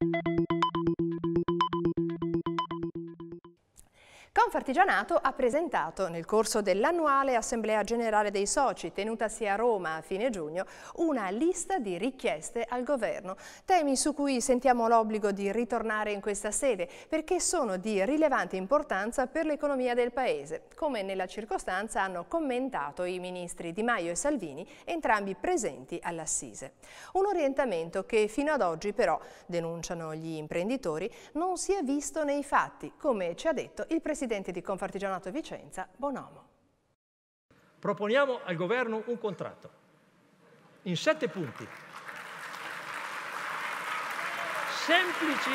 Thank you. Confartigianato ha presentato nel corso dell'annuale Assemblea Generale dei Soci, tenutasi a Roma a fine giugno, una lista di richieste al governo, temi su cui sentiamo l'obbligo di ritornare in questa sede perché sono di rilevante importanza per l'economia del Paese, come nella circostanza hanno commentato i ministri Di Maio e Salvini, entrambi presenti all'Assise. Un orientamento che fino ad oggi però, denunciano gli imprenditori, non si è visto nei fatti, come ci ha detto il Presidente presidente di Confartigianato Vicenza, Bonomo. Proponiamo al governo un contratto in sette punti. Semplici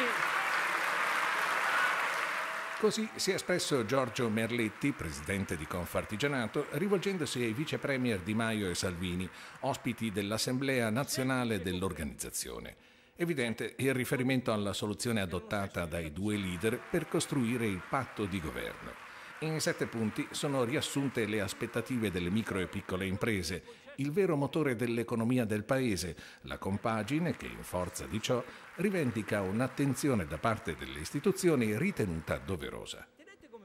Così si è espresso Giorgio Merletti, presidente di Confartigianato, rivolgendosi ai vice premier Di Maio e Salvini, ospiti dell'Assemblea nazionale dell'organizzazione. Evidente il riferimento alla soluzione adottata dai due leader per costruire il patto di governo. In sette punti sono riassunte le aspettative delle micro e piccole imprese, il vero motore dell'economia del Paese, la compagine che in forza di ciò rivendica un'attenzione da parte delle istituzioni ritenuta doverosa.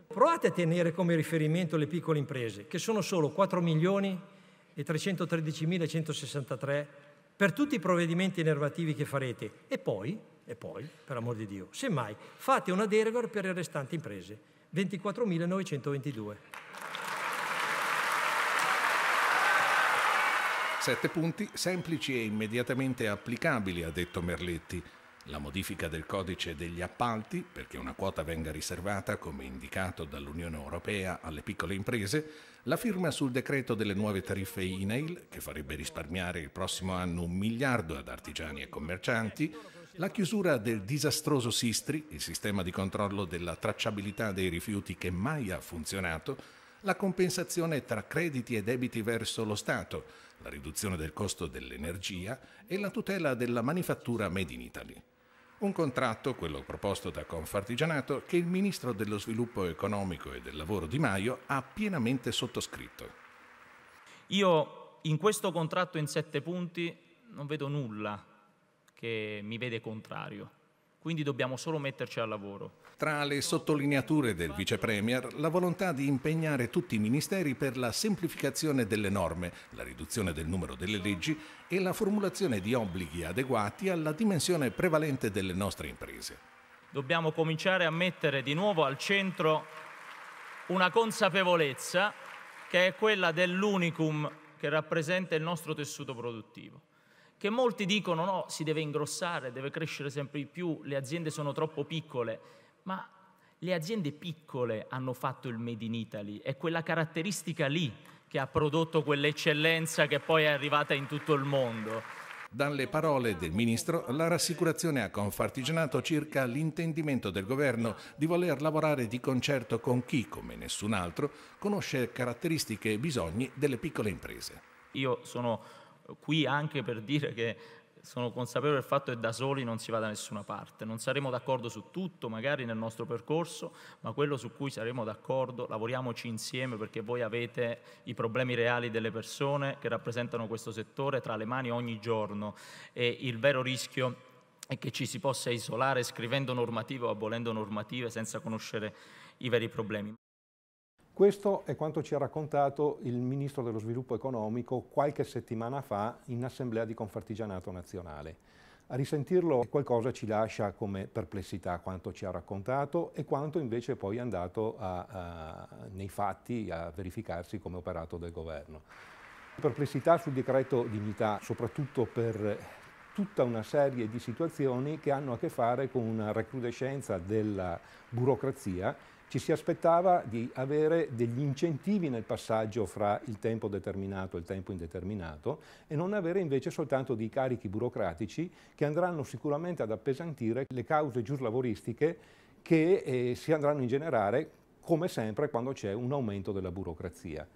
Provate a tenere come riferimento le piccole imprese, che sono solo 4 milioni e 313.163 per tutti i provvedimenti innervativi che farete e poi, e poi, per amor di Dio, semmai fate una deroga per le restanti imprese, 24.922. Sette punti semplici e immediatamente applicabili, ha detto Merletti la modifica del codice degli appalti perché una quota venga riservata, come indicato dall'Unione Europea, alle piccole imprese, la firma sul decreto delle nuove tariffe INAIL, che farebbe risparmiare il prossimo anno un miliardo ad artigiani e commercianti, la chiusura del disastroso Sistri, il sistema di controllo della tracciabilità dei rifiuti che mai ha funzionato, la compensazione tra crediti e debiti verso lo Stato, la riduzione del costo dell'energia e la tutela della manifattura made in Italy. Un contratto, quello proposto da Confartigianato, che il ministro dello sviluppo economico e del lavoro Di Maio ha pienamente sottoscritto. Io in questo contratto in sette punti non vedo nulla che mi vede contrario quindi dobbiamo solo metterci al lavoro. Tra le sottolineature del Vice Premier, la volontà di impegnare tutti i ministeri per la semplificazione delle norme, la riduzione del numero delle leggi e la formulazione di obblighi adeguati alla dimensione prevalente delle nostre imprese. Dobbiamo cominciare a mettere di nuovo al centro una consapevolezza che è quella dell'unicum che rappresenta il nostro tessuto produttivo che molti dicono no, si deve ingrossare, deve crescere sempre di più, le aziende sono troppo piccole, ma le aziende piccole hanno fatto il Made in Italy, è quella caratteristica lì che ha prodotto quell'eccellenza che poi è arrivata in tutto il mondo. Dalle parole del ministro, la rassicurazione a Confartigianato circa l'intendimento del governo di voler lavorare di concerto con chi, come nessun altro, conosce caratteristiche e bisogni delle piccole imprese. Io sono qui anche per dire che sono consapevole del fatto che da soli non si va da nessuna parte. Non saremo d'accordo su tutto, magari nel nostro percorso, ma quello su cui saremo d'accordo, lavoriamoci insieme perché voi avete i problemi reali delle persone che rappresentano questo settore tra le mani ogni giorno e il vero rischio è che ci si possa isolare scrivendo normative o abolendo normative senza conoscere i veri problemi. Questo è quanto ci ha raccontato il Ministro dello Sviluppo Economico qualche settimana fa in Assemblea di Confartigianato Nazionale. A risentirlo qualcosa ci lascia come perplessità quanto ci ha raccontato e quanto invece poi è andato a, a, nei fatti a verificarsi come operato del Governo. Perplessità sul decreto dignità, soprattutto per tutta una serie di situazioni che hanno a che fare con una recrudescenza della burocrazia ci si aspettava di avere degli incentivi nel passaggio fra il tempo determinato e il tempo indeterminato e non avere invece soltanto dei carichi burocratici che andranno sicuramente ad appesantire le cause giuslavoristiche che eh, si andranno a generare come sempre quando c'è un aumento della burocrazia.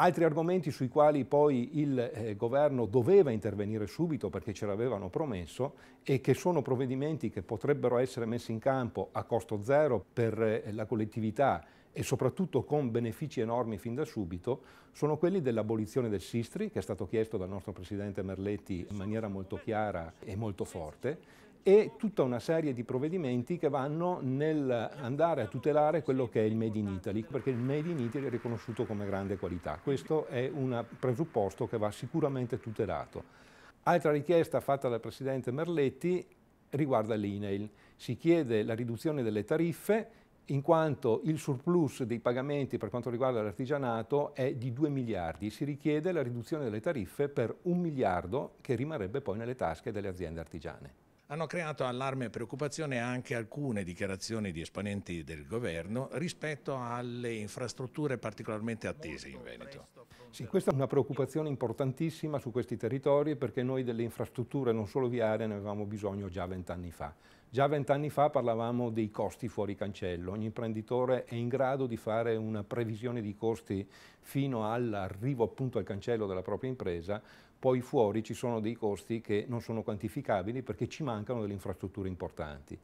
Altri argomenti sui quali poi il eh, governo doveva intervenire subito perché ce l'avevano promesso e che sono provvedimenti che potrebbero essere messi in campo a costo zero per eh, la collettività e soprattutto con benefici enormi fin da subito, sono quelli dell'abolizione del Sistri, che è stato chiesto dal nostro Presidente Merletti in maniera molto chiara e molto forte, e tutta una serie di provvedimenti che vanno nell'andare a tutelare quello che è il Made in Italy, perché il Made in Italy è riconosciuto come grande qualità. Questo è un presupposto che va sicuramente tutelato. Altra richiesta fatta dal Presidente Merletti riguarda l'INAIL. Si chiede la riduzione delle tariffe in quanto il surplus dei pagamenti per quanto riguarda l'artigianato è di 2 miliardi. Si richiede la riduzione delle tariffe per un miliardo che rimarrebbe poi nelle tasche delle aziende artigiane hanno creato allarme e preoccupazione anche alcune dichiarazioni di esponenti del governo rispetto alle infrastrutture particolarmente attese in Veneto. Sì, questa è una preoccupazione importantissima su questi territori perché noi delle infrastrutture non solo viarie ne avevamo bisogno già vent'anni fa. Già vent'anni fa parlavamo dei costi fuori cancello, ogni imprenditore è in grado di fare una previsione di costi fino all'arrivo appunto al cancello della propria impresa, poi fuori ci sono dei costi che non sono quantificabili perché ci mancano delle infrastrutture importanti.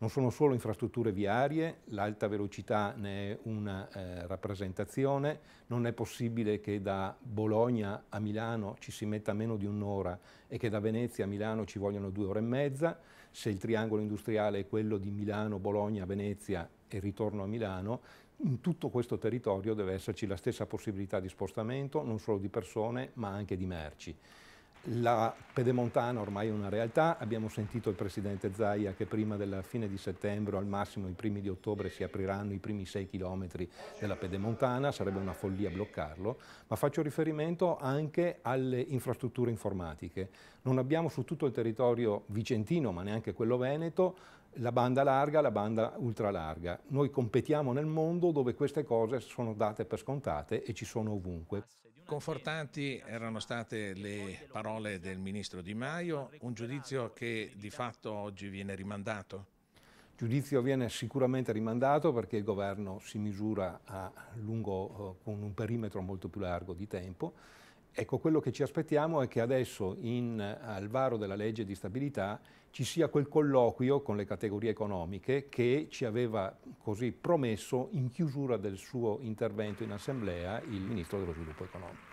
Non sono solo infrastrutture viarie, l'alta velocità ne è una eh, rappresentazione, non è possibile che da Bologna a Milano ci si metta meno di un'ora e che da Venezia a Milano ci vogliano due ore e mezza, se il triangolo industriale è quello di Milano, Bologna, Venezia e ritorno a Milano, in tutto questo territorio deve esserci la stessa possibilità di spostamento, non solo di persone, ma anche di merci. La pedemontana ormai è una realtà, abbiamo sentito il presidente Zaia che prima della fine di settembre, al massimo i primi di ottobre, si apriranno i primi sei chilometri della pedemontana, sarebbe una follia bloccarlo, ma faccio riferimento anche alle infrastrutture informatiche. Non abbiamo su tutto il territorio vicentino, ma neanche quello veneto, la banda larga, la banda ultralarga. Noi competiamo nel mondo dove queste cose sono date per scontate e ci sono ovunque. Confortanti erano state le parole del ministro Di Maio, un giudizio che di fatto oggi viene rimandato? Il giudizio viene sicuramente rimandato perché il governo si misura lungo, eh, con un perimetro molto più largo di tempo Ecco, quello che ci aspettiamo è che adesso in, al varo della legge di stabilità ci sia quel colloquio con le categorie economiche che ci aveva così promesso in chiusura del suo intervento in assemblea il Ministro dello Sviluppo Economico.